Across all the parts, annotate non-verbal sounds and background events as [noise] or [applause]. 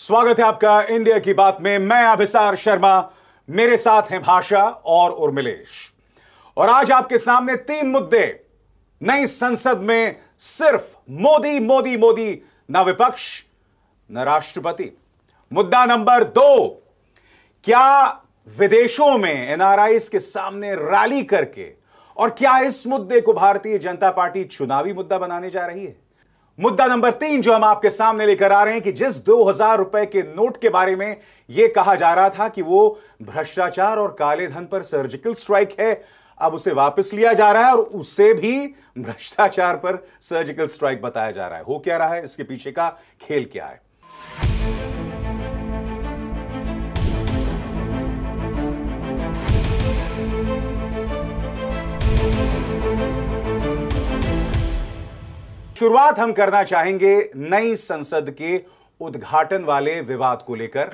स्वागत है आपका इंडिया की बात में मैं अभिसार शर्मा मेरे साथ हैं भाषा और उर्मिलेश और आज आपके सामने तीन मुद्दे नई संसद में सिर्फ मोदी मोदी मोदी न विपक्ष न राष्ट्रपति मुद्दा नंबर दो क्या विदेशों में एनआरआईस के सामने रैली करके और क्या इस मुद्दे को भारतीय जनता पार्टी चुनावी मुद्दा बनाने जा रही है मुद्दा नंबर तीन जो हम आपके सामने लेकर आ रहे हैं कि जिस दो हजार रुपए के नोट के बारे में यह कहा जा रहा था कि वो भ्रष्टाचार और काले धन पर सर्जिकल स्ट्राइक है अब उसे वापस लिया जा रहा है और उसे भी भ्रष्टाचार पर सर्जिकल स्ट्राइक बताया जा रहा है हो क्या रहा है इसके पीछे का खेल क्या है शुरुआत हम करना चाहेंगे नई संसद के उद्घाटन वाले विवाद को लेकर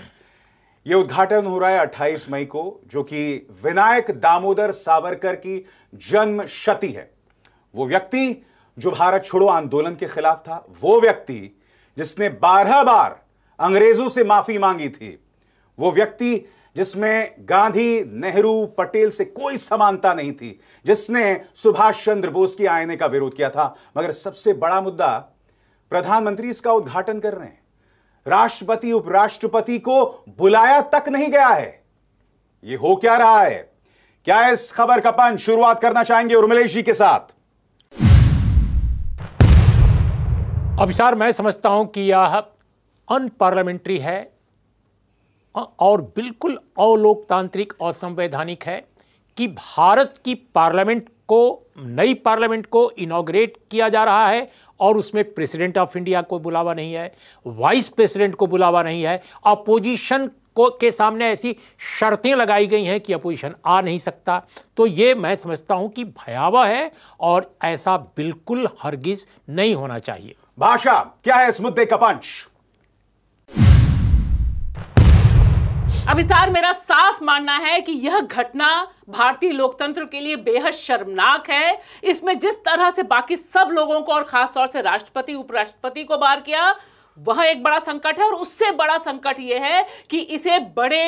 यह उद्घाटन हो रहा है 28 मई को जो कि विनायक दामोदर सावरकर की जन्म शती है वो व्यक्ति जो भारत छोड़ो आंदोलन के खिलाफ था वो व्यक्ति जिसने बारह बार अंग्रेजों से माफी मांगी थी वो व्यक्ति जिसमें गांधी नेहरू पटेल से कोई समानता नहीं थी जिसने सुभाष चंद्र बोस की आयने का विरोध किया था मगर सबसे बड़ा मुद्दा प्रधानमंत्री इसका उद्घाटन कर रहे हैं राष्ट्रपति उपराष्ट्रपति को बुलाया तक नहीं गया है यह हो क्या रहा है क्या इस खबर का पंच शुरुआत करना चाहेंगे उर्मिलेश जी के साथ अभिसार मैं समझता हूं कि यह अनपार्लियामेंट्री है और बिल्कुल अलोकतांत्रिक और संवैधानिक है कि भारत की पार्लियामेंट को नई पार्लियामेंट को इनाग्रेट किया जा रहा है और उसमें प्रेसिडेंट ऑफ इंडिया को बुलावा नहीं है वाइस प्रेसिडेंट को बुलावा नहीं है अपोजिशन को के सामने ऐसी शर्तें लगाई गई हैं कि अपोजिशन आ नहीं सकता तो ये मैं समझता हूं कि भयावह है और ऐसा बिल्कुल हरगिज नहीं होना चाहिए भाषा क्या है इस मुद्दे का पंच अब मेरा साफ मानना है कि यह घटना भारतीय लोकतंत्र के लिए बेहद शर्मनाक है इसमें जिस तरह से बाकी सब लोगों को और खास तौर से राष्ट्रपति उपराष्ट्रपति को बार किया वह एक बड़ा संकट है और उससे बड़ा संकट यह है कि इसे बड़े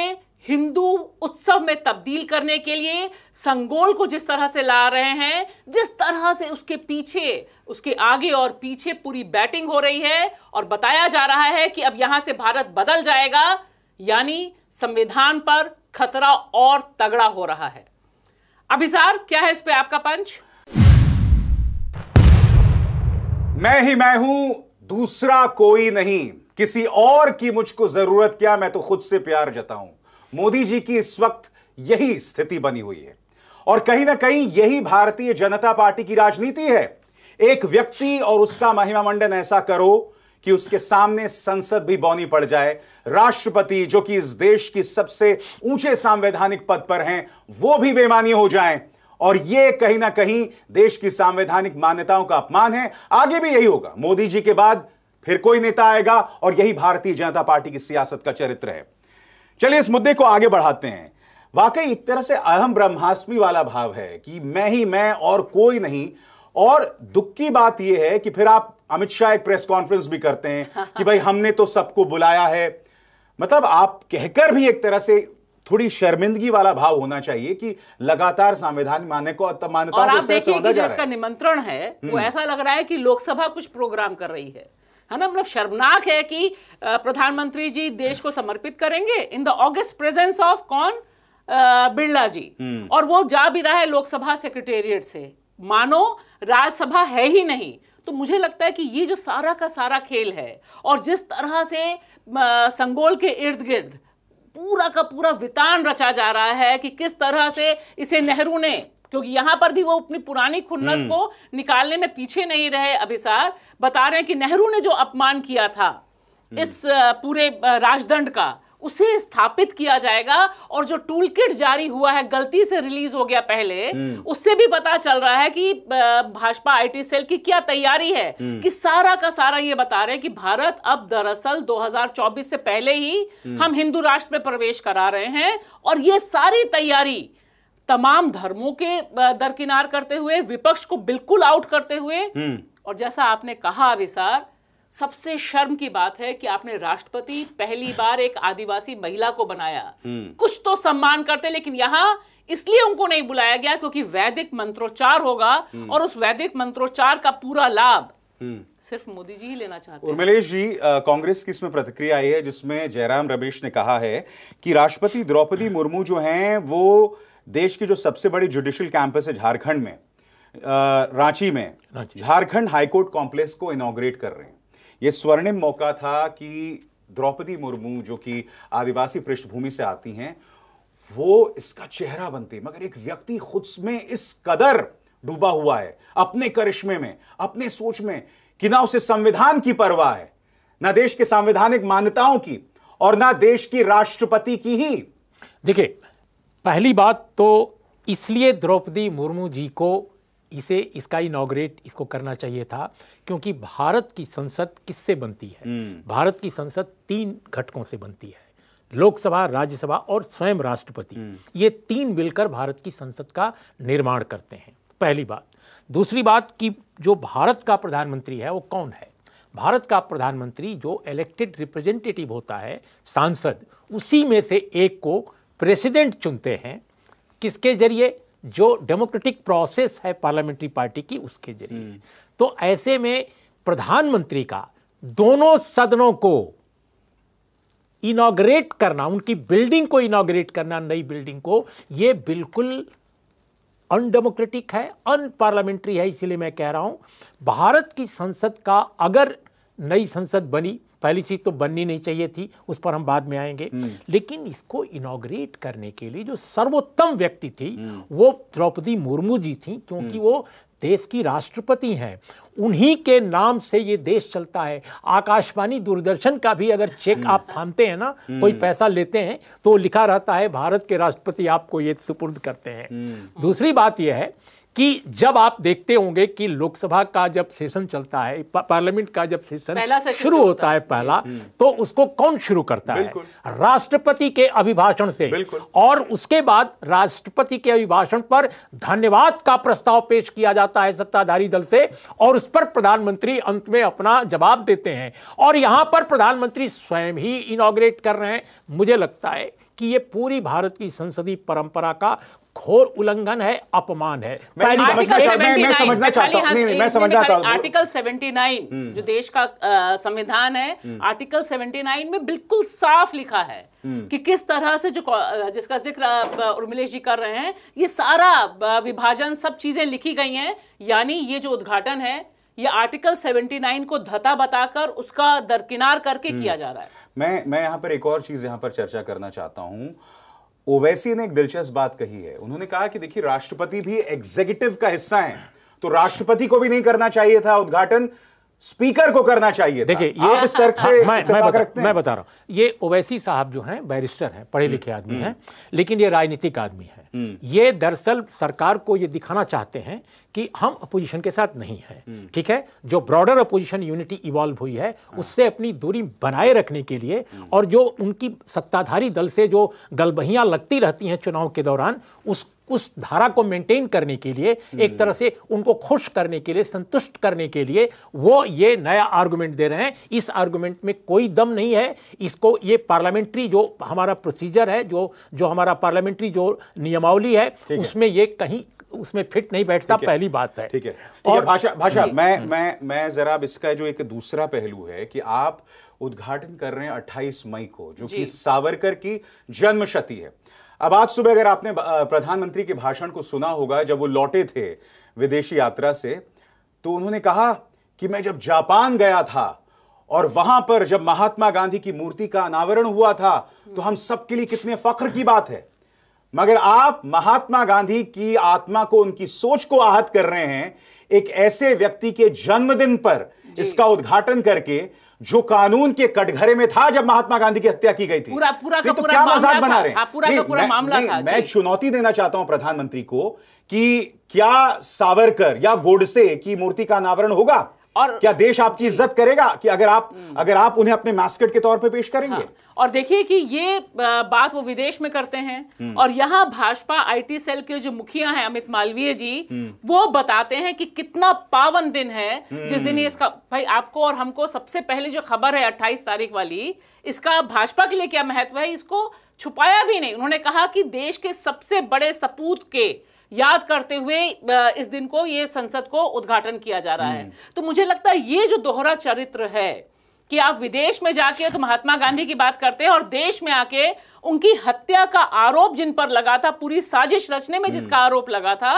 हिंदू उत्सव में तब्दील करने के लिए संगोल को जिस तरह से ला रहे हैं जिस तरह से उसके पीछे उसके आगे और पीछे पूरी बैटिंग हो रही है और बताया जा रहा है कि अब यहां से भारत बदल जाएगा यानी संविधान पर खतरा और तगड़ा हो रहा है अभिसार क्या है इस पे आपका पंच मैं ही मैं हूं दूसरा कोई नहीं किसी और की मुझको जरूरत क्या मैं तो खुद से प्यार जताऊं मोदी जी की इस वक्त यही स्थिति बनी हुई है और कहीं ना कहीं यही भारतीय जनता पार्टी की राजनीति है एक व्यक्ति और उसका महिमा मंडन ऐसा करो कि उसके सामने संसद भी बौनी पड़ जाए राष्ट्रपति जो कि इस देश की सबसे ऊंचे संवैधानिक पद पर हैं वो भी बेमानी हो जाए और ये कहीं ना कहीं देश की संवैधानिक मान्यताओं का अपमान है आगे भी यही होगा मोदी जी के बाद फिर कोई नेता आएगा और यही भारतीय जनता पार्टी की सियासत का चरित्र है चलिए इस मुद्दे को आगे बढ़ाते हैं वाकई एक तरह से अहम ब्रह्मास्मी वाला भाव है कि मैं ही मैं और कोई नहीं और दुख की बात यह है कि फिर आप अमित शाह एक प्रेस कॉन्फ्रेंस भी करते हैं [laughs] कि भाई हमने तो सबको बुलाया है मतलब आप कहकर भी एक तरह से थोड़ी शर्मिंदगी वाला भाव होना चाहिए कि लगातार संविधान माने को मान्यता जिसका निमंत्रण है वो हम्म। ऐसा लग रहा है कि लोकसभा कुछ प्रोग्राम कर रही है है ना मतलब शर्मनाक है कि प्रधानमंत्री जी देश को समर्पित करेंगे in the august presence of कौन बिरला जी हम्म। और वो जा भी रहा है लोकसभा सेक्रेटेरिएट से मानो राज्यसभा है ही नहीं तो मुझे लगता है कि ये जो सारा का सारा खेल है और जिस तरह से संगोल के इर्द गिर्द पूरा का पूरा वितान रचा जा रहा है कि किस तरह से इसे नेहरू ने क्योंकि यहाँ पर भी वो अपनी पुरानी खुन्नस हम्म। को निकालने में पीछे नहीं रहे अभिसार बता रहे हैं कि नेहरू ने जो अपमान किया था हम्म। इस पूरे राजदंड का उसे स्थापित किया जाएगा और जो टूल किट जारी हुआ है गलती से रिलीज हो गया पहले हम्म। उससे भी पता चल रहा है कि भाजपा आईटी सेल की क्या तैयारी है हम्म। कि सारा का सारा ये बता रहे हैं कि भारत अब दरअसल 2024 से पहले ही हम्म। हम हिंदू राष्ट्र में प्रवेश करा रहे हैं और ये सारी तैयारी तमाम धर्मों के दरकिनार करते हुए विपक्ष को बिल्कुल आउट करते हुए और जैसा आपने कहा अभिसार सबसे शर्म की बात है कि आपने राष्ट्रपति पहली बार एक आदिवासी महिला को बनाया हम्म। कुछ तो सम्मान करते लेकिन यहां इसलिए उनको नहीं बुलाया गया क्योंकि वैदिक मंत्रोच्चार होगा हम्म। और उस वैदिक मंत्रोच्चार का पूरा लाभ हम्म। सिर्फ मोदी जी ही लेना चाहते हैं उर्मिलेश जी कांग्रेस की इसमें प्रतिक्रिया आई है जिसमें जयराम रमेश ने कहा है कि राष्ट्रपति द्रौपदी मुर्मू जो हैं वो देश की जो सबसे बड़ी जुडिशियल कैंपस है झारखंड में रांची में झारखंड हाईकोर्ट कॉम्प्लेक्स को इनोग्रेट कर रहे हैं ये स्वर्णिम मौका था कि द्रौपदी मुर्मू जो कि आदिवासी पृष्ठभूमि से आती हैं वो इसका चेहरा बनती मगर एक व्यक्ति खुद में इस कदर डूबा हुआ है अपने करिश्मे में अपने सोच में कि ना उसे संविधान की परवाह है ना देश के संवैधानिक मान्यताओं की और ना देश की राष्ट्रपति की ही देखिए पहली बात तो इसलिए द्रौपदी मुर्मू जी को इसे इसका इनोग्रेट इसको करना चाहिए था क्योंकि भारत की संसद किससे बनती है हम्म। भारत की संसद तीन घटकों से बनती है लोकसभा राज्यसभा और स्वयं राष्ट्रपति हम्म। ये तीन मिलकर भारत की संसद का निर्माण करते हैं पहली बात दूसरी बात कि जो भारत का प्रधानमंत्री है वो कौन है भारत का प्रधानमंत्री जो इलेक्टेड रिप्रेजेंटेटिव होता है सांसद उसी में से एक को प्रेसिडेंट चुनते हैं किसके जरिए जो डेमोक्रेटिक प्रोसेस है पार्लियामेंट्री पार्टी की उसके जरिए हम्म। तो ऐसे में प्रधानमंत्री का दोनों सदनों को इनाग्रेट करना उनकी बिल्डिंग को इनाग्रेट करना नई बिल्डिंग को यह बिल्कुल अनडेमोक्रेटिक है अनपार्लियामेंट्री है इसीलिए मैं कह रहा हूं भारत की संसद का अगर नई संसद बनी पहली चीज़ तो बननी नहीं चाहिए थी उस पर हम बाद में आएंगे हम्म। लेकिन इसको इनाग्रेट करने के लिए जो सर्वोत्तम व्यक्ति थी हम्म। वो द्रौपदी मुर्मू जी थी क्योंकि हम्म। वो देश की राष्ट्रपति हैं उन्हीं के नाम से ये देश चलता है आकाशवाणी दूरदर्शन का भी अगर चेक आप थामते हैं ना कोई पैसा लेते हैं तो लिखा रहता है भारत के राष्ट्रपति आपको ये सुपुर्द करते हैं दूसरी बात यह है कि जब आप देखते होंगे कि लोकसभा का जब सेशन चलता है पार्लियामेंट का जब सेशन शुरू होता है पहला हम्म। तो उसको कौन शुरू करता है राष्ट्रपति के अभिभाषण से और उसके बाद राष्ट्रपति के अभिभाषण पर धन्यवाद का प्रस्ताव पेश किया जाता है सत्ताधारी दल से और उस पर प्रधानमंत्री अंत में अपना जवाब देते हैं और यहां पर प्रधानमंत्री स्वयं ही इनोग्रेट कर रहे हैं मुझे लगता है कि ये पूरी भारत की संसदीय परंपरा का घोर उल्लंघन है अपमान है मैं समझना चाहता आर्टिकल हम्म। 79 जो देश का संविधान है आर्टिकल हम्म। 79 में बिल्कुल साफ लिखा है हम्म। कि किस तरह से जो जिसका जिक्र उर्मिलेश जी कर रहे हैं ये सारा विभाजन सब चीजें लिखी गई हैं यानी ये जो उद्घाटन है ये आर्टिकल 79 को धता बताकर उसका दरकिनार करके किया जा रहा है मैं मैं यहाँ पर एक और चीज यहाँ पर चर्चा करना चाहता हूँ ओवैसी ने एक दिलचस्प बात कही है उन्होंने कहा कि देखिए राष्ट्रपति भी एग्जीक्यूटिव का हिस्सा है तो राष्ट्रपति को भी नहीं करना चाहिए था उद्घाटन स्पीकर को करना चाहिए देखिए ये आप इस तर्क से मैं मैं बता, मैं बता रहा हूं ये ओवैसी साहब जो हैं बैरिस्टर हैं पढ़े लिखे हम्म, आदमी हम्म। हैं लेकिन ये राजनीतिक आदमी है हम्म। ये दरअसल सरकार को ये दिखाना चाहते हैं कि हम अपोजिशन के साथ नहीं है ठीक है जो ब्रॉडर अपोजिशन यूनिटी इवॉल्व हुई है हाँ। उससे अपनी दूरी बनाए रखने के लिए और जो उनकी सत्ताधारी दल से जो गलबहियां लगती रहती हैं चुनाव के दौरान उस उस धारा को मेंटेन करने के लिए एक हम्म। तरह से उनको खुश करने के लिए संतुष्ट करने के लिए वो ये नया आर्गुमेंट दे रहे हैं इस आर्गुमेंट में कोई दम नहीं है इसको ये पार्लियामेंट्री जो हमारा प्रोसीजर है जो जो हमारा पार्लियामेंट्री जो नियमावली है उसमें ये कहीं उसमें फिट नहीं बैठता पहली बात है ठीक है और भाषा भाषा मैं हम्म। मैं मैं जरा इसका जो एक दूसरा पहलू है कि आप उद्घाटन कर रहे हैं 28 मई को जो कि सावरकर की जन्म है अब आज सुबह अगर आपने प्रधानमंत्री के भाषण को सुना होगा जब वो लौटे थे विदेशी यात्रा से तो उन्होंने कहा कि मैं जब जापान गया था और वहां पर जब महात्मा गांधी की मूर्ति का अनावरण हुआ था तो हम सबके लिए कितने फख्र की बात है मगर आप महात्मा गांधी की आत्मा को उनकी सोच को आहत कर रहे हैं एक ऐसे व्यक्ति के जन्मदिन पर इसका उद्घाटन करके जो कानून के कटघरे में था जब महात्मा गांधी की हत्या की गई थी पूरा पूरा का तो पूरा मजाक बना रहे हाँ, पूरा का मामला था मैं चुनौती देना चाहता हूं प्रधानमंत्री को कि क्या सावरकर या गोडसे की मूर्ति का अनावरण होगा और क्या देश आपकी इज्जत करेगा कि अगर आप हम्म। अगर आप उन्हें अपने मैस्कट के तौर पे पेश करेंगे हाँ। और देखिए कि ये बात वो विदेश में करते हैं हम्म। और यहाँ भाजपा आईटी सेल के जो मुखिया हैं अमित मालवीय जी हम्म। वो बताते हैं कि कितना पावन दिन है जिस दिन ये इसका भाई आपको और हमको सबसे पहले जो खबर है अट्ठाईस तारीख वाली इसका भाजपा के लिए क्या महत्व है इसको छुपाया भी नहीं उन्होंने कहा कि देश के सबसे बड़े सपूत के याद करते हुए इस दिन को ये संसद को उद्घाटन किया जा रहा है हम्म। तो मुझे लगता है ये जो दोहरा चरित्र है कि आप विदेश में जाके [laughs] तो महात्मा गांधी की बात करते हैं और देश में आके उनकी हत्या का आरोप जिन पर लगा था पूरी साजिश रचने में जिसका हम्म। आरोप लगा था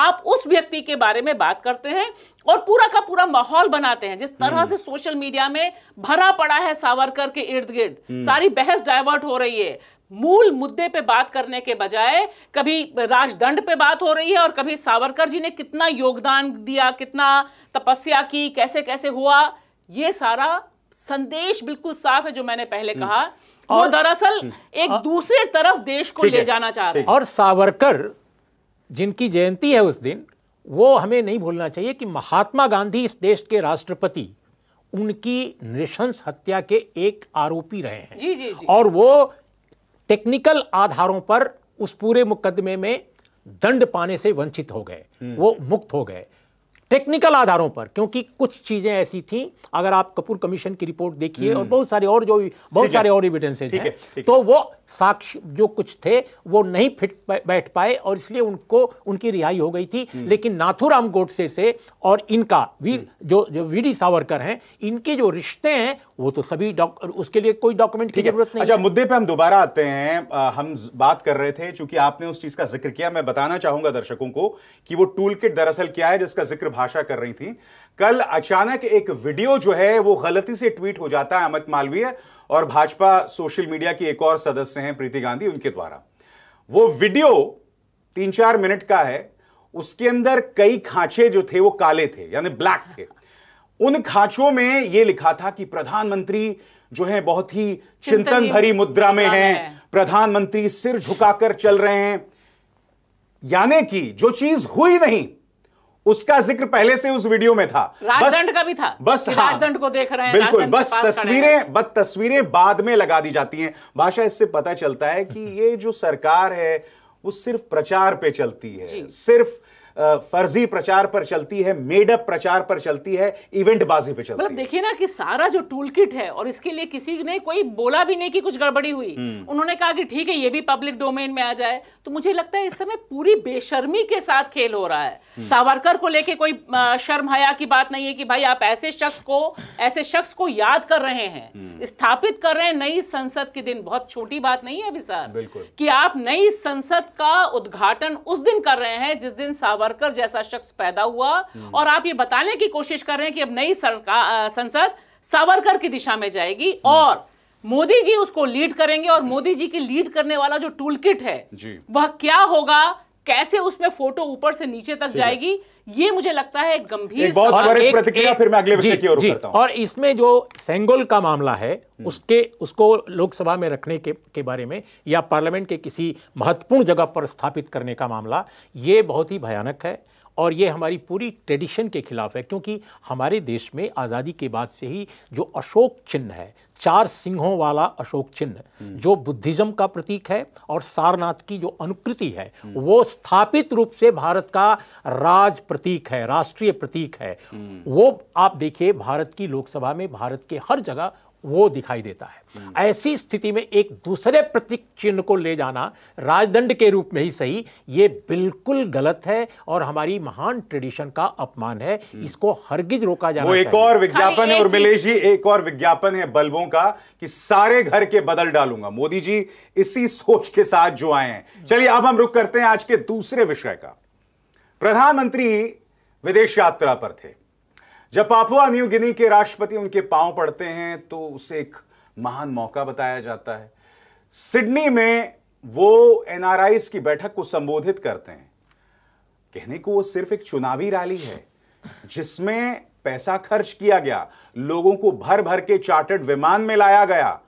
आप उस व्यक्ति के बारे में बात करते हैं और पूरा का पूरा माहौल बनाते हैं जिस तरह हम्म। से सोशल मीडिया में भरा पड़ा है सावरकर के इर्द गिर्द सारी बहस डाइवर्ट हो रही है मूल मुद्दे पे बात करने के बजाय कभी राजदंड पे बात हो रही है और कभी सावरकर जी ने कितना योगदान दिया कितना तपस्या की कैसे कैसे हुआ ये सारा संदेश बिल्कुल साफ है जो मैंने पहले हम्म। कहा और दरअसल हम्म। एक दूसरे तरफ देश को ले जाना चाह रहे हैं और सावरकर जिनकी जयंती है उस दिन वो हमें नहीं भूलना चाहिए कि महात्मा गांधी इस देश के राष्ट्रपति उनकी नृशंस हत्या के एक आरोपी रहे हैं जी जी, जी। और वो टेक्निकल आधारों पर उस पूरे मुकदमे में दंड पाने से वंचित हो गए हम्म। वो मुक्त हो गए टेक्निकल आधारों पर क्योंकि कुछ चीजें ऐसी थी अगर आप कपूर कमीशन की रिपोर्ट देखिए हम्म। और बहुत सारे और जो बहुत सारे और एविडेंसेज हैं तो वो साक्ष जो कुछ थे वो नहीं फिट बैठ पाए और इसलिए उनको उनकी रिहाई हो गई थी हम्म। लेकिन नाथूराम गोडसे से और इनका वीर हम्म। जो जो वी डी सावरकर हैं इनके जो रिश्ते हैं वो तो सभी उसके लिए कोई डॉक्यूमेंट की जरूरत नहीं अच्छा मुद्दे पे हम दोबारा आते हैं आ, हम बात कर रहे थे चूंकि आपने उस चीज का जिक्र किया मैं बताना चाहूंगा दर्शकों को कि वो टूल किट दरअसल क्या है जिसका जिक्र भाषा कर रही थी कल अचानक एक वीडियो जो है वो गलती से ट्वीट हो जाता है अमित मालवीय और भाजपा सोशल मीडिया की एक और सदस्य हैं प्रीति गांधी उनके द्वारा वो वीडियो तीन चार मिनट का है उसके अंदर कई खांचे जो थे वो काले थे यानी ब्लैक थे उन खांचों में यह लिखा था कि प्रधानमंत्री जो है बहुत ही चिंतन भरी मुद्रा में हैं प्रधानमंत्री सिर झुकाकर चल रहे हैं यानी कि जो चीज हुई नहीं उसका जिक्र पहले से उस वीडियो में था राजदंड का भी था बस हाँ, राजदंड को देख रहे हैं बिल्कुल बस तस्वीरें बस तस्वीरें बाद में लगा दी जाती हैं भाषा इससे पता चलता है कि ये जो सरकार है वो सिर्फ प्रचार पे चलती है सिर्फ फर्जी प्रचार पर चलती है मेडअप प्रचार पर चलती है इवेंटबाजी पर चलती मतलब देखिए ना कि सारा जो टूल किट है और इसके लिए किसी ने कोई बोला भी नहीं कि कुछ गड़बड़ी हुई हम्म। उन्होंने कहा कि ठीक है ये भी पब्लिक डोमेन में आ जाए तो मुझे लगता है इस समय पूरी बेशर्मी के साथ खेल हो रहा है हम्म। सावरकर को लेके कोई शर्म हया की बात नहीं है कि भाई आप ऐसे शख्स को ऐसे शख्स को याद कर रहे हैं हम्म। स्थापित कर रहे हैं नई संसद के दिन बहुत छोटी बात नहीं है अभी सर कि आप नई संसद का उद्घाटन उस दिन कर रहे हैं जिस दिन सावर वर्कर जैसा शख्स पैदा हुआ और आप ये बताने की कोशिश कर रहे हैं कि अब नई सरकार संसद सावरकर की दिशा में जाएगी हम्म। और मोदी जी उसको लीड करेंगे और मोदी जी की लीड करने वाला जो टूल किट है वह क्या होगा कैसे उसमें फोटो ऊपर से नीचे तक जाएगी ये मुझे लगता है गंभीर बहुत और एक प्रतिक्रिया फिर मैं अगले विषय की ओर करता हूं और इसमें जो सेंगोल का मामला है हम्म। उसके उसको लोकसभा में रखने के के बारे में या पार्लियामेंट के किसी महत्वपूर्ण जगह पर स्थापित करने का मामला ये बहुत ही भयानक है और ये हमारी पूरी ट्रेडिशन के खिलाफ है क्योंकि हमारे देश में आज़ादी के बाद से ही जो अशोक चिन्ह है चार सिंहों वाला अशोक चिन्ह हम्म। जो बुद्धिज्म का प्रतीक है और सारनाथ की जो अनुकृति है हम्म। वो स्थापित रूप से भारत का राज प्रतीक है राष्ट्रीय प्रतीक है हम्म। वो आप देखिए भारत की लोकसभा में भारत के हर जगह वो दिखाई देता है ऐसी स्थिति में एक दूसरे प्रतीक चिन्ह को ले जाना राजदंड के रूप में ही सही ये बिल्कुल गलत है और हमारी महान ट्रेडिशन का अपमान है हम्म। इसको हरगिज रोका जाना वो एक और विज्ञापन है और मिलेश जी एक और विज्ञापन है बल्बों का कि सारे घर के बदल डालूंगा मोदी जी इसी सोच के साथ जो आए हैं हम्म। चलिए अब हम रुक करते हैं आज के दूसरे विषय का प्रधानमंत्री विदेश यात्रा पर थे जब पापुआ न्यू गिनी के राष्ट्रपति उनके पांव पड़ते हैं तो उसे एक महान मौका बताया जाता है सिडनी में वो एनआरआईस की बैठक को संबोधित करते हैं कहने को वो सिर्फ एक चुनावी रैली है जिसमें पैसा खर्च किया गया लोगों को भर भर के चार्टर्ड विमान में लाया गया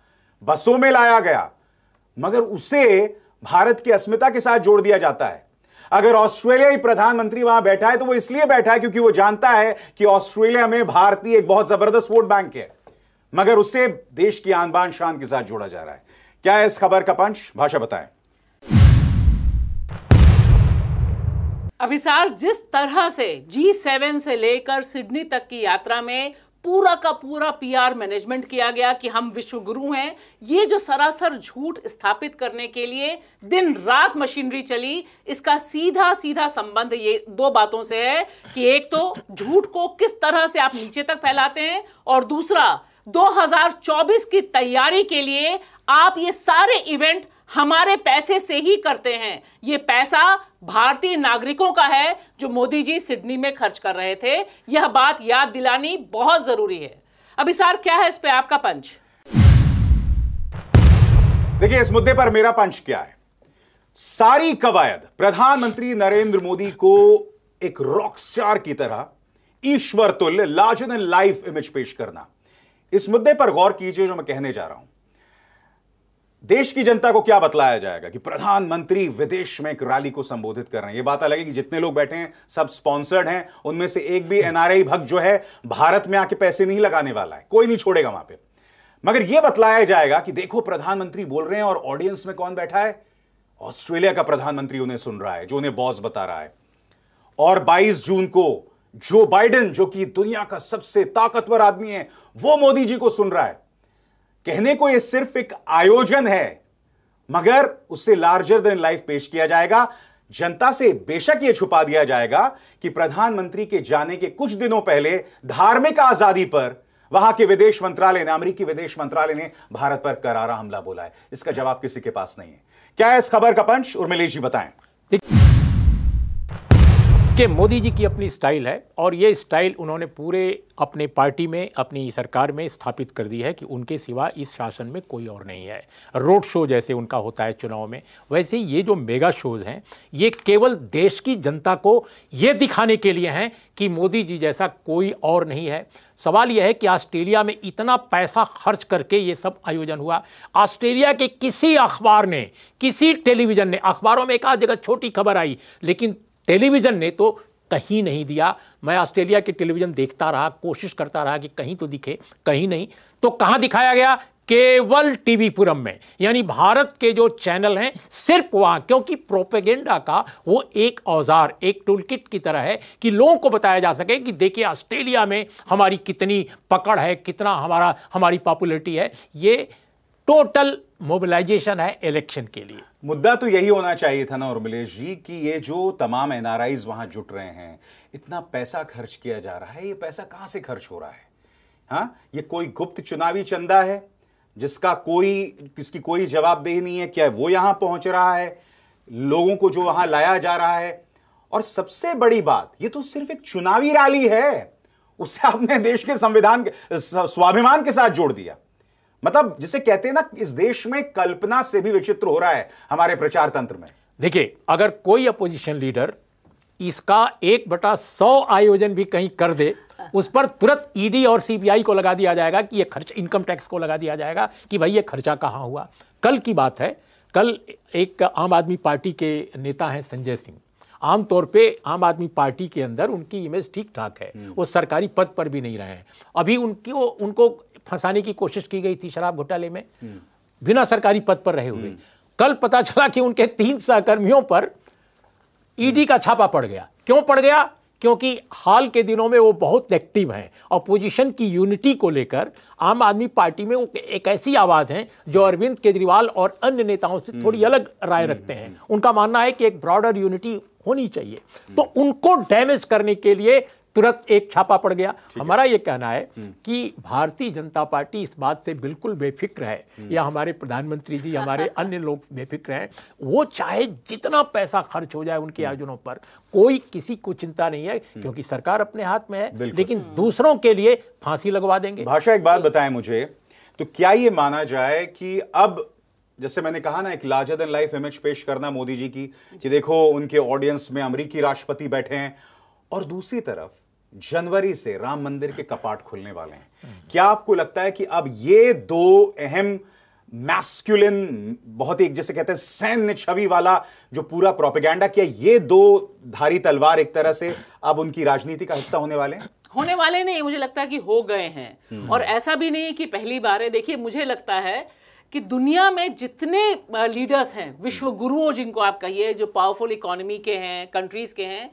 बसों में लाया गया मगर उसे भारत की अस्मिता के साथ जोड़ दिया जाता है अगर ऑस्ट्रेलियाई प्रधानमंत्री वहां बैठा है तो वो इसलिए बैठा है क्योंकि वो जानता है कि ऑस्ट्रेलिया में भारतीय एक बहुत जबरदस्त वोट बैंक है मगर उसे देश की आन बान शान के साथ जोड़ा जा रहा है क्या है इस खबर का पंच भाषा बताएं अभिसार जिस तरह से जी सेवन से लेकर सिडनी तक की यात्रा में पूरा का पूरा पीआर मैनेजमेंट किया गया कि हम विश्वगुरु हैं ये जो सरासर झूठ स्थापित करने के लिए दिन रात मशीनरी चली इसका सीधा सीधा संबंध ये दो बातों से है कि एक तो झूठ को किस तरह से आप नीचे तक फैलाते हैं और दूसरा 2024 की तैयारी के लिए आप ये सारे इवेंट हमारे पैसे से ही करते हैं ये पैसा भारतीय नागरिकों का है जो मोदी जी सिडनी में खर्च कर रहे थे यह बात याद दिलानी बहुत जरूरी है अभी सार क्या है इस पर आपका पंच देखिए इस मुद्दे पर मेरा पंच क्या है सारी कवायद प्रधानमंत्री नरेंद्र मोदी को एक रॉक स्टार की तरह ईश्वर तुल्य लार्ज लाइफ इमेज पेश करना इस मुद्दे पर गौर कीजिए जो मैं कहने जा रहा हूं देश की जनता को क्या बतलाया जाएगा कि प्रधानमंत्री विदेश में एक रैली को संबोधित कर रहे हैं ये बात अलग है कि जितने लोग बैठे हैं सब स्पॉन्सर्ड हैं उनमें से एक भी एनआरआई हम्म। भक्त जो है भारत में आके पैसे नहीं लगाने वाला है कोई नहीं छोड़ेगा वहां पे मगर यह बतलाया जाएगा कि देखो प्रधानमंत्री बोल रहे हैं और ऑडियंस में कौन बैठा है ऑस्ट्रेलिया का प्रधानमंत्री उन्हें सुन रहा है जो उन्हें बॉस बता रहा है और 22 जून को जो बाइडन जो कि दुनिया का सबसे ताकतवर आदमी है वो मोदी जी को सुन रहा है कहने को यह सिर्फ एक आयोजन है मगर उससे लार्जर देन लाइफ पेश किया जाएगा जनता से बेशक यह छुपा दिया जाएगा कि प्रधानमंत्री के जाने के कुछ दिनों पहले धार्मिक आजादी पर वहां के विदेश मंत्रालय ने अमरीकी विदेश मंत्रालय ने भारत पर करारा हमला बोला है इसका जवाब किसी के पास नहीं है क्या है इस खबर का पंच उर्मिलेश जी बताएं देखिए मोदी जी की अपनी स्टाइल है और ये स्टाइल उन्होंने पूरे अपने पार्टी में अपनी सरकार में स्थापित कर दी है कि उनके सिवा इस शासन में कोई और नहीं है रोड शो जैसे उनका होता है चुनाव में वैसे ये जो मेगा शोज़ हैं ये केवल देश की जनता को ये दिखाने के लिए हैं कि मोदी जी जैसा कोई और नहीं है सवाल यह है कि ऑस्ट्रेलिया में इतना पैसा खर्च करके ये सब आयोजन हुआ ऑस्ट्रेलिया के किसी अखबार ने किसी टेलीविज़न ने अखबारों में एक आध जगह छोटी खबर आई लेकिन टेलीविज़न ने तो कहीं नहीं दिया मैं ऑस्ट्रेलिया के टेलीविज़न देखता रहा कोशिश करता रहा कि कहीं तो दिखे कहीं नहीं तो कहाँ दिखाया गया केवल पुरम में यानी भारत के जो चैनल हैं सिर्फ वहाँ क्योंकि प्रोपेगेंडा का वो एक औजार एक टूल किट की तरह है कि लोगों को बताया जा सके कि देखिए ऑस्ट्रेलिया में हमारी कितनी पकड़ है कितना हमारा हमारी पॉपुलरिटी है ये टोटल मोबिलाइजेशन है इलेक्शन के लिए मुद्दा तो यही होना चाहिए था ना उर्मिलेश जी कि ये जो तमाम एन आर वहाँ जुट रहे हैं इतना पैसा खर्च किया जा रहा है ये पैसा कहाँ से खर्च हो रहा है हाँ ये कोई गुप्त चुनावी चंदा है जिसका कोई किसकी कोई जवाबदेही नहीं है क्या वो यहाँ पहुँच रहा है लोगों को जो वहाँ लाया जा रहा है और सबसे बड़ी बात ये तो सिर्फ एक चुनावी रैली है उसे आपने देश के संविधान के स्वाभिमान के साथ जोड़ दिया मतलब जिसे कहते हैं ना इस देश में कल्पना से भी विचित्र हो रहा है हमारे प्रचार तंत्र में देखिए अगर कोई अपोजिशन लीडर इसका एक बटा सौ आयोजन भी कहीं कर दे उस पर तुरंत ईडी और सीबीआई को लगा दिया जाएगा कि ये खर्च इनकम टैक्स को लगा दिया जाएगा कि भाई ये खर्चा कहाँ हुआ कल की बात है कल एक आम आदमी पार्टी के नेता हैं संजय सिंह आमतौर पे आम आदमी पार्टी के अंदर उनकी इमेज ठीक ठाक है हम्म। वो सरकारी पद पर भी नहीं रहे हैं अभी उनकी वो उनको फंसाने की कोशिश की गई थी शराब घोटाले में बिना सरकारी पद पर रहे हुए कल पता चला कि उनके तीन सहकर्मियों पर ईडी का छापा पड़ गया क्यों पड़ गया क्योंकि हाल के दिनों में वो बहुत एक्टिव हैं अपोजिशन की यूनिटी को लेकर आम आदमी पार्टी में एक ऐसी आवाज़ है जो अरविंद केजरीवाल और अन्य नेताओं से थोड़ी अलग राय हम्म, रखते हैं हम्म। उनका मानना है कि एक ब्रॉडर यूनिटी होनी चाहिए तो उनको डैमेज करने के लिए तुरंत एक छापा पड़ गया हमारा यह कहना है हम्म। कि भारतीय जनता पार्टी इस बात से बिल्कुल बेफिक्र है हम्म। या हमारे प्रधानमंत्री जी हमारे अन्य लोग बेफिक्र हैं वो चाहे जितना पैसा खर्च हो जाए उनके हम्म। आयोजनों पर कोई किसी को चिंता नहीं है क्योंकि सरकार अपने हाथ में है लेकिन दूसरों के लिए फांसी लगवा देंगे भाषा एक बात तो- बताएं मुझे तो क्या ये माना जाए कि अब जैसे मैंने कहा ना एक लार्जर देन लाइफ इमेज पेश करना मोदी जी की कि देखो उनके ऑडियंस में अमरीकी राष्ट्रपति बैठे हैं और दूसरी तरफ जनवरी से राम मंदिर के कपाट खुलने वाले हैं क्या आपको लगता है कि अब ये दो अहम मैस्कुलिन बहुत ही जैसे कहते हैं सैन्य छवि वाला जो पूरा प्रोपेगेंडा किया ये दो धारी तलवार एक तरह से अब उनकी राजनीति का हिस्सा होने वाले हैं होने वाले नहीं मुझे लगता है कि हो गए हैं हम्म। और ऐसा भी नहीं कि पहली बार है देखिए मुझे लगता है कि दुनिया में जितने लीडर्स हैं विश्व गुरुओं जिनको आप कहिए जो पावरफुल इकोनॉमी के हैं कंट्रीज के हैं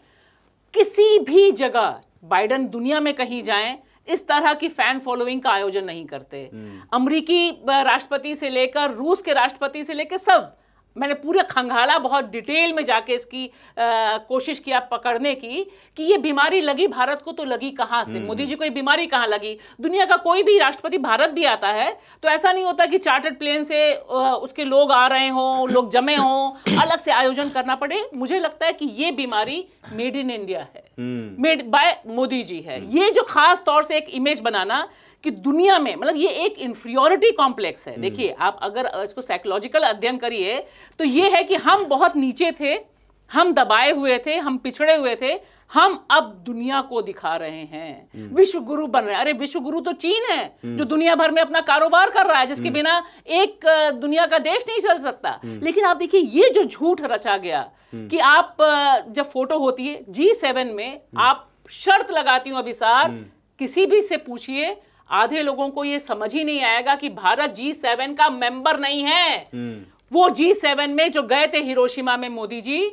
किसी भी जगह बाइडन दुनिया में कहीं जाएं इस तरह की फैन फॉलोइंग का आयोजन नहीं करते हम्म। अमरीकी राष्ट्रपति से लेकर रूस के राष्ट्रपति से लेकर सब मैंने पूरे खंगाला बहुत डिटेल में जाके इसकी आ, कोशिश किया पकड़ने की कि ये बीमारी लगी भारत को तो लगी कहाँ से हम्म। मोदी जी को ये बीमारी कहाँ लगी दुनिया का कोई भी राष्ट्रपति भारत भी आता है तो ऐसा नहीं होता कि चार्टर्ड प्लेन से उसके लोग आ रहे हों लोग जमे हों अलग से आयोजन करना पड़े मुझे लगता है कि ये बीमारी मेड इन इंडिया है हम्म। मेड बाय मोदी जी है हम्म। ये जो खास तौर से एक इमेज बनाना कि दुनिया में मतलब ये एक इंफ्रियोरिटी कॉम्प्लेक्स है हम्म। देखिए आप अगर इसको साइकोलॉजिकल अध्ययन करिए तो ये है कि हम बहुत नीचे थे हम दबाए हुए थे हम पिछड़े हुए थे हम अब दुनिया को दिखा रहे हैं हम्म। विश्व गुरु बन रहे हैं अरे विश्व गुरु तो चीन है हम्म। जो दुनिया भर में अपना कारोबार कर रहा है जिसके बिना एक दुनिया का देश नहीं चल सकता लेकिन आप देखिए ये जो झूठ रचा गया कि आप जब फोटो होती है जी सेवन में आप शर्त लगाती हूं अभिसार किसी भी से पूछिए आधे लोगों को ये समझ ही नहीं आएगा कि भारत जी सेवन का मेंबर नहीं है वो जी सेवन में जो गए थे हिरोशिमा में मोदी जी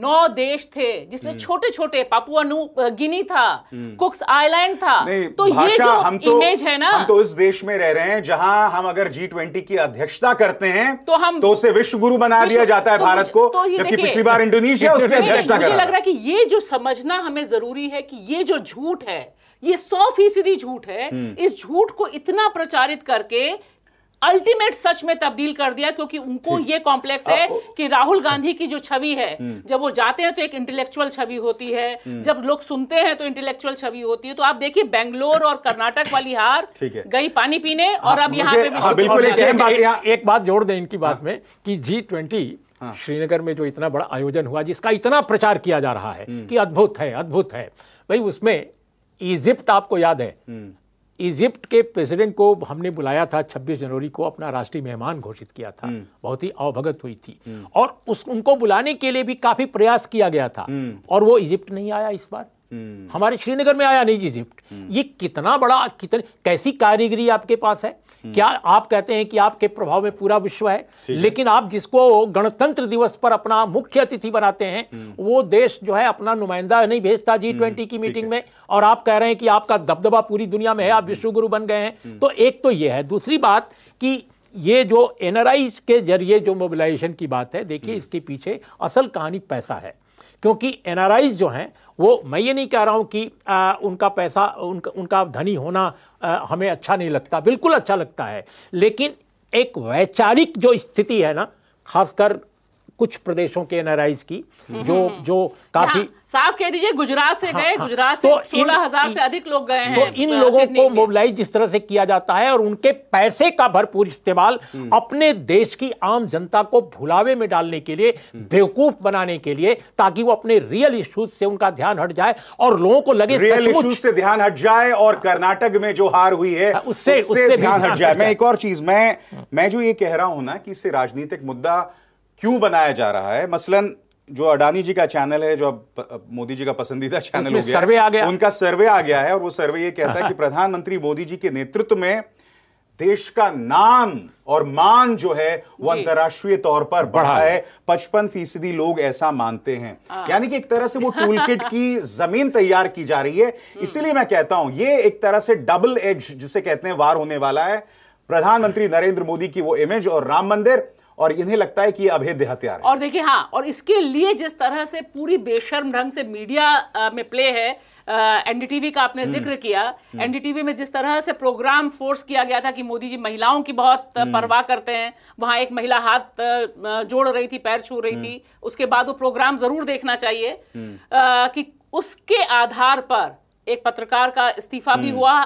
नौ देश थे जिसमें हम्म। छोटे छोटे पापुआ नू गिनी था हम्म। कुक्स आइलैंड था तो ये जो हम तो, इमेज है ना हम तो इस देश में रह रहे हैं जहां हम अगर जी ट्वेंटी की अध्यक्षता करते हैं तो हम तो उसे विश्व गुरु बना दिया जाता है तो भारत को तो जबकि पिछली बार इंडोनेशिया उसकी अध्यक्षता लग रहा है कि ये जो समझना हमें जरूरी है कि ये जो झूठ है ये सौ फीसदी झूठ है हम्म। इस झूठ को इतना प्रचारित करके अल्टीमेट सच में तब्दील कर दिया क्योंकि उनको ये कॉम्प्लेक्स है कि राहुल गांधी की जो छवि है हम्म। जब वो जाते हैं तो एक इंटेलेक्चुअल छवि होती है हम्म। जब लोग सुनते हैं तो इंटेलेक्चुअल छवि होती है तो आप देखिए बेंगलोर और कर्नाटक वाली हार गई पानी पीने और हाँ, अब यहाँ पे हाँ, बिल्कुल एक बात जोड़ दें इनकी बात हाँ। में कि जी ट्वेंटी श्रीनगर में जो इतना बड़ा आयोजन हुआ जिसका इतना प्रचार किया जा रहा है कि अद्भुत है अद्भुत है भाई उसमें इजिप्ट आपको याद है हम्म। इजिप्ट के प्रेसिडेंट को हमने बुलाया था 26 जनवरी को अपना राष्ट्रीय मेहमान घोषित किया था हम्म। बहुत ही अवभगत हुई थी हम्म। और उस उनको बुलाने के लिए भी काफी प्रयास किया गया था और वो इजिप्ट नहीं आया इस बार हमारे श्रीनगर में आया नहीं इजिप्ट ये कितना बड़ा कितनी कैसी कारीगरी आपके पास है हम्म। क्या आप कहते हैं कि आपके प्रभाव में पूरा विश्व है लेकिन आप जिसको गणतंत्र दिवस पर अपना मुख्य अतिथि बनाते हैं हम्म। वो देश जो है अपना नुमाइंदा नहीं भेजता जी हम्म। ट्वेंटी की मीटिंग में और आप कह रहे हैं कि आपका दबदबा पूरी दुनिया में है आप विश्वगुरु बन गए हैं तो एक तो ये है दूसरी बात कि ये जो एनआरआई के जरिए जो मोबिलाइजेशन की बात है देखिए इसके पीछे असल कहानी पैसा है क्योंकि एन जो हैं वो मैं ये नहीं कह रहा हूँ कि आ, उनका पैसा उनका उनका धनी होना आ, हमें अच्छा नहीं लगता बिल्कुल अच्छा लगता है लेकिन एक वैचारिक जो स्थिति है ना खासकर कुछ प्रदेशों के एनआरआईज की जो हम्म। जो काफी साफ कह दीजिए गुजरात से हाँ, गए हाँ। गुजरात तो से सोलह तो हजार से अधिक लोग गए तो हैं तो इन लोगों को मोबिलाइज जिस तरह से किया जाता है और उनके पैसे का भरपूर इस्तेमाल हम्म। अपने देश की आम जनता को भुलावे में डालने के लिए हम्म। बेवकूफ बनाने के लिए ताकि वो अपने रियल इश्यूज से उनका ध्यान हट जाए और लोगों को लगे रियल इश्यूज से ध्यान हट जाए और कर्नाटक में जो हार हुई है हाँ, उससे उससे ध्यान हट जाए मैं एक और चीज मैं हाँ। मैं जो ये कह रहा हूं ना कि इससे राजनीतिक मुद्दा क्यों बनाया जा रहा है मसलन जो अडानी जी का चैनल है जो अब मोदी जी का पसंदीदा चैनल हो गया सर्वे आ गया उनका सर्वे आ गया है और वो सर्वे ये कहता है कि [laughs] प्रधानमंत्री मोदी जी के नेतृत्व में देश का नाम और मान जो है वो अंतरराष्ट्रीय तौर पर बढ़ा है पचपन फीसदी लोग ऐसा मानते हैं यानी कि एक तरह से वो टूल किट की जमीन तैयार की जा रही है हम्म। इसीलिए मैं कहता हूं ये एक तरह से डबल एज जिसे कहते हैं वार होने वाला है प्रधानमंत्री नरेंद्र मोदी की वो इमेज और राम मंदिर और इन्हें लगता है कि ये अभेद्य हथियार और देखिए हाँ और इसके लिए जिस तरह से पूरी बेशर्म ढंग से मीडिया में प्ले है एनडीटीवी का आपने हम्म। जिक्र किया हम्म। एनडीटीवी में जिस तरह से प्रोग्राम फोर्स किया गया था कि मोदी जी महिलाओं की बहुत हम्म। परवाह करते हैं वहां एक महिला हाथ जोड़ रही थी पैर छू रही थी उसके बाद वो प्रोग्राम जरूर देखना चाहिए uh, कि उसके आधार पर एक पत्रकार का इस्तीफा भी हुआ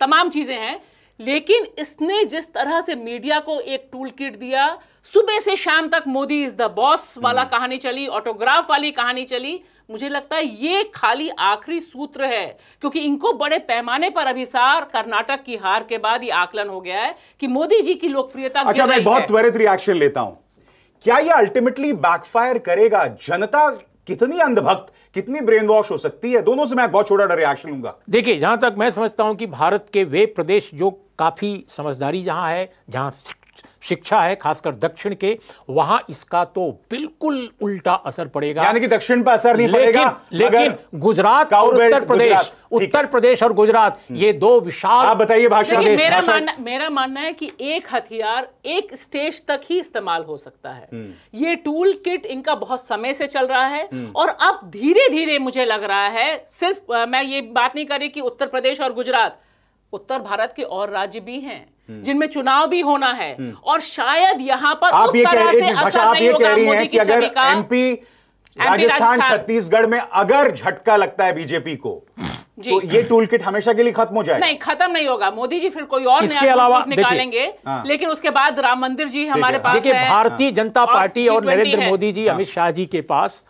तमाम चीजें हैं लेकिन इसने जिस तरह से मीडिया को एक टूल किट दिया सुबह से शाम तक मोदी इज द बॉस वाला हम्म। कहानी चली ऑटोग्राफ वाली कहानी चली मुझे लगता है ये खाली आखिरी सूत्र है क्योंकि इनको बड़े पैमाने पर अभिसार कर्नाटक की हार के बाद ये आकलन हो गया है कि मोदी जी की लोकप्रियता अच्छा मैं बहुत त्वरित रिएक्शन लेता हूं क्या यह अल्टीमेटली बैकफायर करेगा जनता कितनी अंधभक्त कितनी ब्रेन वॉश हो सकती है दोनों से मैं बहुत छोटा रिएक्शन लूंगा देखिए जहां तक मैं समझता हूं कि भारत के वे प्रदेश जो काफ़ी समझदारी जहाँ है जहाँ शिक्षा है खासकर दक्षिण के वहां इसका तो बिल्कुल उल्टा असर पड़ेगा यानी कि दक्षिण पर असर नहीं लेकिन, पड़ेगा लेकिन गुजरात और उत्तर प्रदेश उत्तर प्रदेश और गुजरात हम्म। ये दो विशाल आप बताइए भाषा मेरा मानना मेरा मानना है कि एक हथियार एक स्टेज तक ही इस्तेमाल हो सकता है हम्म। ये टूल किट इनका बहुत समय से चल रहा है हम्म। और अब धीरे धीरे मुझे लग रहा है सिर्फ मैं ये बात नहीं कर रही कि उत्तर प्रदेश और गुजरात उत्तर भारत के और राज्य भी हैं हम्म। जिनमें चुनाव भी होना है हम्म। और शायद यहाँ पर आप ये कह से अच्छा, आप ये कह रही हैं कि अगर एमपी राजस्थान छत्तीसगढ़ में अगर झटका लगता है बीजेपी को तो ये टूल किट हमेशा के लिए खत्म हो जाएगा नहीं खत्म नहीं होगा मोदी जी फिर कोई और इसके अलावा निकालेंगे हाँ। लेकिन उसके बाद राम मंदिर जी हमारे पास देखिए भारतीय हाँ। जनता पार्टी और नरेंद्र मोदी जी हाँ। अमित शाह जी के पास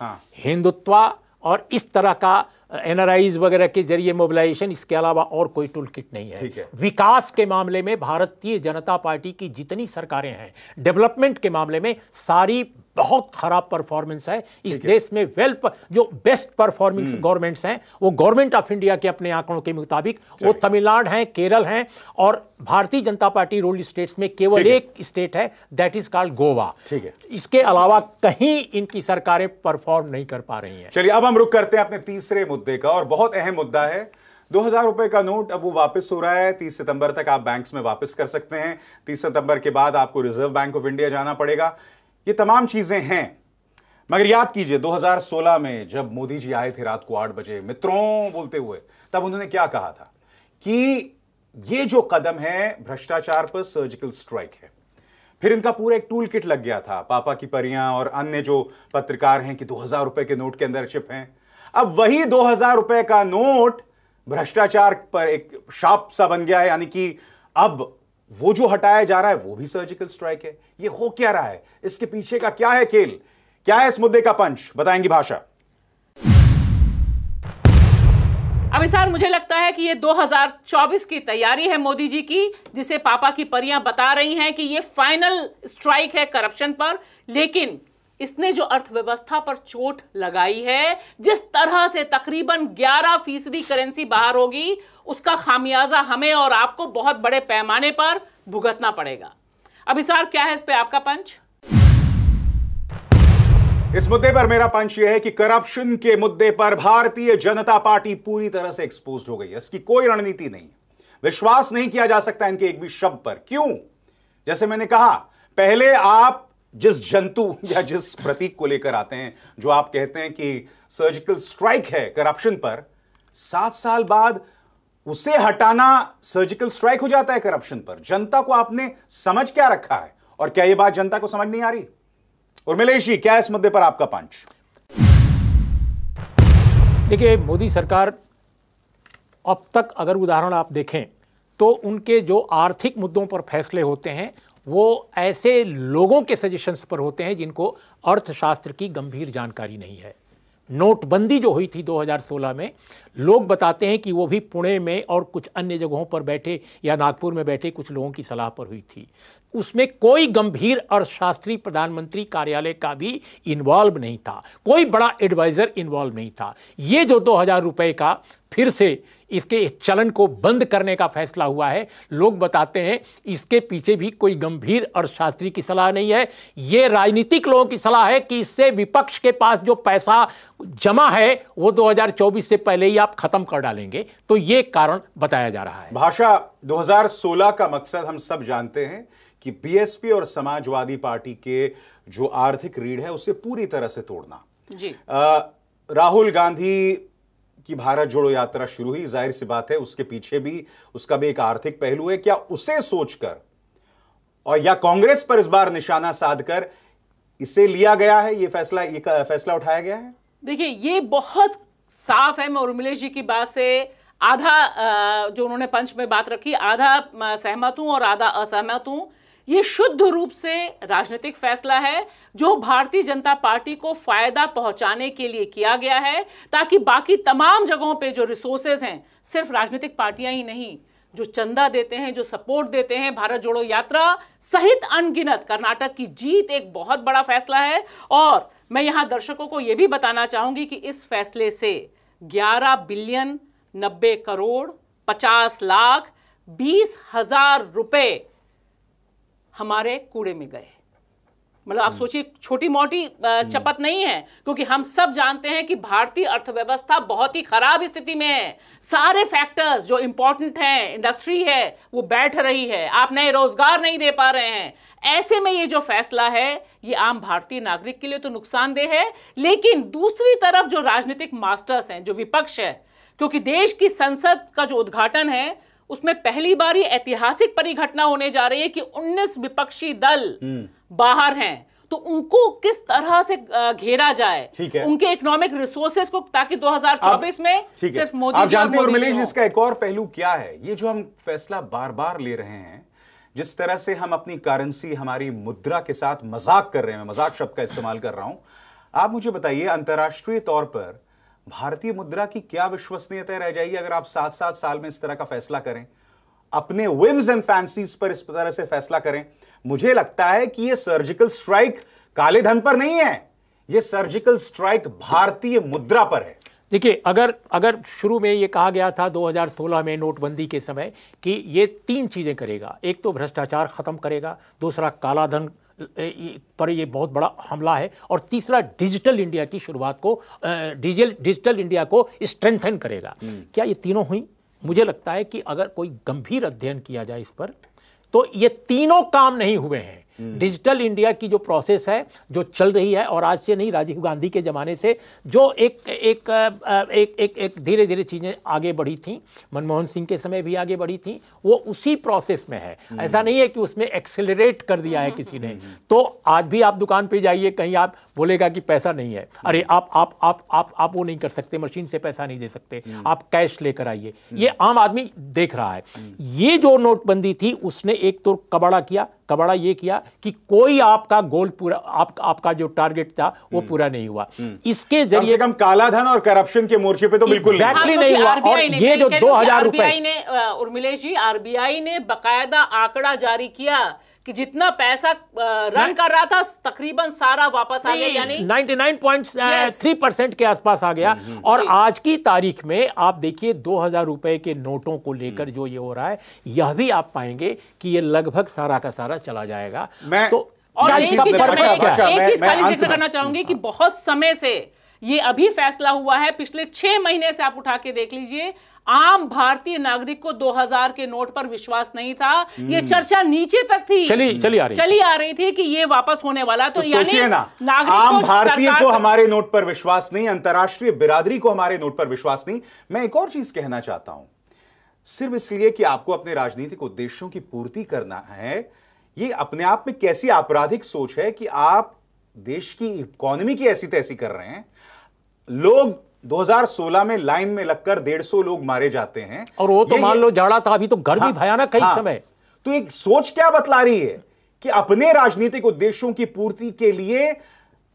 हिंदुत्व और इस तरह का एनआरआईज वगैरह के जरिए मोबिलाइजेशन इसके अलावा और कोई टूल किट नहीं है, है। विकास के मामले में भारतीय जनता पार्टी की जितनी सरकारें हैं डेवलपमेंट के मामले में सारी बहुत खराब परफॉर्मेंस है इस देश में वेल पर, जो बेस्ट परफॉर्मिंग गवर्नमेंट्स हैं वो गवर्नमेंट ऑफ इंडिया के अपने आंकड़ों के मुताबिक वो तमिलनाडु हैं केरल हैं और भारतीय जनता पार्टी रूल स्टेट्स में केवल एक स्टेट है दैट इज कॉल्ड गोवा ठीक है इसके अलावा कहीं इनकी सरकारें परफॉर्म नहीं कर पा रही हैं चलिए अब हम रुक करते हैं अपने तीसरे मुद्दे का और बहुत अहम मुद्दा है दो हजार रुपए का नोट अब वो वापस हो रहा है तीस सितंबर तक आप बैंक्स में वापस कर सकते हैं तीस सितंबर के बाद आपको रिजर्व बैंक ऑफ इंडिया जाना पड़ेगा ये तमाम चीजें हैं मगर याद कीजिए 2016 में जब मोदी जी आए थे रात को आठ बजे मित्रों बोलते हुए तब उन्होंने क्या कहा था कि ये जो कदम है भ्रष्टाचार पर सर्जिकल स्ट्राइक है फिर इनका पूरा एक टूल किट लग गया था पापा की परियां और अन्य जो पत्रकार हैं कि दो हजार रुपए के नोट के अंदर चिप हैं अब वही दो हजार रुपए का नोट भ्रष्टाचार पर एक शाप सा बन गया है यानी कि अब वो जो हटाया जा रहा है वो भी सर्जिकल स्ट्राइक है ये हो क्या रहा है इसके पीछे का क्या है खेल क्या है इस मुद्दे का पंच बताएंगी भाषा अमिसार मुझे लगता है कि ये 2024 की तैयारी है मोदी जी की जिसे पापा की परियां बता रही हैं कि ये फाइनल स्ट्राइक है करप्शन पर लेकिन इसने जो अर्थव्यवस्था पर चोट लगाई है जिस तरह से तकरीबन 11 फीसदी करेंसी बाहर होगी उसका खामियाजा हमें और आपको बहुत बड़े पैमाने पर भुगतना पड़ेगा अभी क्या है इस पे आपका पंच इस मुद्दे पर मेरा पंच यह है कि करप्शन के मुद्दे पर भारतीय जनता पार्टी पूरी तरह से एक्सपोज हो गई है इसकी कोई रणनीति नहीं विश्वास नहीं किया जा सकता इनके एक भी शब्द पर क्यों जैसे मैंने कहा पहले आप जिस जंतु [laughs] या जिस प्रतीक को लेकर आते हैं जो आप कहते हैं कि सर्जिकल स्ट्राइक है करप्शन पर सात साल बाद उसे हटाना सर्जिकल स्ट्राइक हो जाता है करप्शन पर जनता को आपने समझ क्या रखा है और क्या यह बात जनता को समझ नहीं आ रही और जी क्या इस मुद्दे पर आपका पंच देखिए मोदी सरकार अब तक अगर उदाहरण आप देखें तो उनके जो आर्थिक मुद्दों पर फैसले होते हैं वो ऐसे लोगों के सजेशंस पर होते हैं जिनको अर्थशास्त्र की गंभीर जानकारी नहीं है नोटबंदी जो हुई थी 2016 में लोग बताते हैं कि वो भी पुणे में और कुछ अन्य जगहों पर बैठे या नागपुर में बैठे कुछ लोगों की सलाह पर हुई थी उसमें कोई गंभीर अर्थशास्त्री प्रधानमंत्री कार्यालय का भी इन्वॉल्व नहीं था कोई बड़ा एडवाइज़र इन्वॉल्व नहीं था ये जो दो हज़ार रुपये का फिर से इसके चलन को बंद करने का फैसला हुआ है लोग बताते हैं इसके पीछे भी कोई गंभीर अर्थशास्त्री की सलाह नहीं है ये राजनीतिक लोगों की सलाह है कि इससे विपक्ष के पास जो पैसा जमा है वो 2024 से पहले ही आप खत्म कर डालेंगे तो ये कारण बताया जा रहा है भाषा 2016 का मकसद हम सब जानते हैं कि बीएसपी और समाजवादी पार्टी के जो आर्थिक रीढ़ है उसे पूरी तरह से तोड़ना जी आ, राहुल गांधी की भारत जोड़ो यात्रा शुरू हुई जाहिर सी बात है उसके पीछे भी उसका भी एक आर्थिक पहलू है क्या उसे सोचकर और या कांग्रेस पर इस बार निशाना साधकर इसे लिया गया है ये फैसला ये फैसला उठाया गया है देखिए ये बहुत साफ है मैं उर्मिलेश जी की बात से आधा जो उन्होंने पंच में बात रखी आधा सहमत हूं और आधा असहमत हूं ये शुद्ध रूप से राजनीतिक फैसला है जो भारतीय जनता पार्टी को फायदा पहुंचाने के लिए किया गया है ताकि बाकी तमाम जगहों पे जो रिसोर्सेज हैं सिर्फ राजनीतिक पार्टियां ही नहीं जो चंदा देते हैं जो सपोर्ट देते हैं भारत जोड़ो यात्रा सहित अनगिनत कर्नाटक की जीत एक बहुत बड़ा फैसला है और मैं यहाँ दर्शकों को यह भी बताना चाहूँगी कि इस फैसले से 11 बिलियन 90 करोड़ 50 लाख बीस हजार रुपये हमारे कूड़े में गए मतलब आप हम्म। सोचिए छोटी मोटी हम्म। चपत नहीं है क्योंकि हम सब जानते हैं कि भारतीय अर्थव्यवस्था बहुत ही खराब स्थिति में है सारे फैक्टर्स जो इंपॉर्टेंट हैं इंडस्ट्री है वो बैठ रही है आप नए रोजगार नहीं दे पा रहे हैं ऐसे में ये जो फैसला है ये आम भारतीय नागरिक के लिए तो नुकसानदेह है लेकिन दूसरी तरफ जो राजनीतिक मास्टर्स हैं जो विपक्ष है क्योंकि देश की संसद का जो उद्घाटन है उसमें पहली बार ये ऐतिहासिक परिघटना होने जा रही है कि 19 विपक्षी दल हम्म। बाहर हैं तो उनको किस तरह से घेरा जाए उनके इकोनॉमिक रिसोर्सेज को ताकि 2024 में सिर्फ मोदी आप जानते और मिलेश इसका एक और पहलू क्या है ये जो हम फैसला बार बार ले रहे हैं जिस तरह से हम अपनी करेंसी हमारी मुद्रा के साथ मजाक कर रहे हैं मजाक शब्द का इस्तेमाल कर रहा हूं आप मुझे बताइए अंतर्राष्ट्रीय तौर पर भारतीय मुद्रा की क्या विश्वसनीयता रह जाएगी अगर आप सात सात साल में इस तरह का फैसला करें अपने विम्स एंड फैंसीज पर इस तरह से फैसला करें मुझे लगता है कि यह सर्जिकल स्ट्राइक काले धन पर नहीं है यह सर्जिकल स्ट्राइक भारतीय मुद्रा पर है देखिए अगर अगर शुरू में ये कहा गया था 2016 में नोटबंदी के समय कि ये तीन चीज़ें करेगा एक तो भ्रष्टाचार ख़त्म करेगा दूसरा काला धन पर ये बहुत बड़ा हमला है और तीसरा डिजिटल इंडिया की शुरुआत को डिजिटल डिजिटल इंडिया को स्ट्रेंथन करेगा हम्म। क्या ये तीनों हुई मुझे लगता है कि अगर कोई गंभीर अध्ययन किया जाए इस पर तो ये तीनों काम नहीं हुए हैं हम्म। डिजिटल इंडिया की जो प्रोसेस है जो चल रही है और आज से नहीं राजीव गांधी के ज़माने से जो एक एक एक एक, एक धीरे धीरे चीज़ें आगे बढ़ी थी मनमोहन सिंह के समय भी आगे बढ़ी थी वो उसी प्रोसेस में है हम्म। ऐसा नहीं है कि उसमें एक्सेलरेट कर दिया है हम्म। किसी ने तो आज भी आप दुकान पर जाइए कहीं आप बोलेगा कि पैसा नहीं है अरे आप आप आप आप आप वो नहीं कर सकते मशीन से पैसा नहीं दे सकते आप कैश लेकर आइए ये आम आदमी देख रहा है ये जो नोटबंदी थी उसने एक तो कबाड़ा किया कबाड़ा ये किया कि कोई आपका गोल पूरा आप, आपका जो टारगेट था वो हम्म। पूरा नहीं हुआ हम्म। इसके जरिए कम काला धन और करप्शन के मोर्चे पे तो बिल्कुल एग्जैक्टली नहीं हुआ हाँ, और ये जो दो हजार रुपए ने उर्मिलेश जी आरबीआई ने बकायदा आंकड़ा जारी किया कि जितना पैसा रन कर रहा था तकरीबन सारा वापस आ गया यानी 99.3 परसेंट के आसपास आ गया और आज की तारीख में आप देखिए दो हजार रुपए के नोटों को हम्म। लेकर जो ये हो रहा है यह भी आप पाएंगे कि ये लगभग सारा का सारा चला जाएगा मैं तो और एक चीज जिक्र करना चाहूंगी कि हाँ। बहुत समय से ये अभी फैसला हुआ है पिछले छह महीने से आप उठा के देख लीजिए आम भारतीय नागरिक को 2000 के नोट पर विश्वास नहीं था यह हम्म। चर्चा नीचे तक थी चली चली आ रही चली आ रही थी कि ये वापस होने वाला तो, तो यानी ना आम भारतीय को हमारे नोट पर विश्वास नहीं अंतर्राष्ट्रीय बिरादरी को हमारे नोट पर विश्वास नहीं मैं एक और चीज कहना चाहता हूं सिर्फ इसलिए कि आपको अपने राजनीतिक उद्देश्यों की पूर्ति करना है ये अपने आप में कैसी आपराधिक सोच है कि आप देश की इकोनॉमी की ऐसी तैसी कर रहे हैं लोग 2016 में लाइन में लगकर 150 लोग मारे जाते हैं और वो तो मान लो जाड़ा था अभी तो गर्मी हाँ, भयानक कई हाँ, समय तो एक सोच क्या बतला रही है कि अपने राजनीतिक उद्देश्यों की पूर्ति के लिए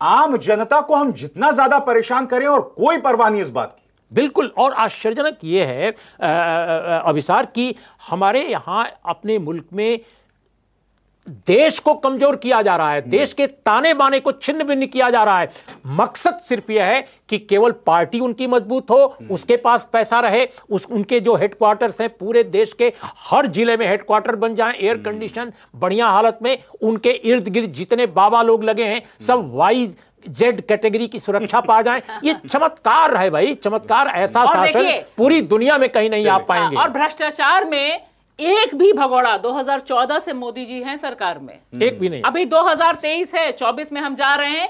आम जनता को हम जितना ज्यादा परेशान करें और कोई परवाह नहीं इस बात की बिल्कुल और आश्चर्यजनक ये है अभिसार कि हमारे यहाँ अपने मुल्क में देश को कमजोर किया जा रहा है हम्म। देश के ताने बाने को छिन्न भिन्न किया जा रहा है मकसद सिर्फ यह है कि केवल पार्टी उनकी मजबूत हो हम्म। उसके पास पैसा रहे उस उनके जो हेडक्वार्टर्स हैं पूरे देश के हर जिले में हेडक्वार्टर बन जाए एयर कंडीशन बढ़िया हालत में उनके इर्द गिर्द जितने बाबा लोग लगे हैं हम्म। सब वाइज जेड कैटेगरी की सुरक्षा पा जाए [laughs] ये चमत्कार है भाई चमत्कार ऐसा शासन पूरी दुनिया में कहीं नहीं आ पाएंगे हाँ, और भ्रष्टाचार में एक भी भगोड़ा 2014 से मोदी जी हैं सरकार में हम्म। एक भी नहीं अभी 2023 है 24 में हम जा रहे हैं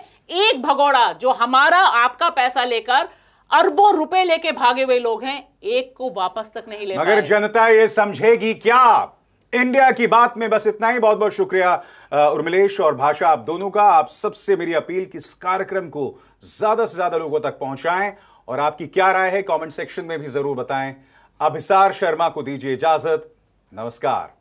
एक भगोड़ा जो हमारा आपका पैसा लेकर अरबों रुपए लेके भागे हुए लोग हैं एक को वापस तक नहीं ले मगर जनता ये समझेगी क्या इंडिया की बात में बस इतना ही बहुत बहुत शुक्रिया उर्मिलेश और भाषा आप दोनों का आप सबसे मेरी अपील कि इस कार्यक्रम को ज्यादा से ज्यादा लोगों तक पहुंचाएं और आपकी क्या राय है कमेंट सेक्शन में भी जरूर बताएं अभिसार शर्मा को दीजिए इजाजत नमस्कार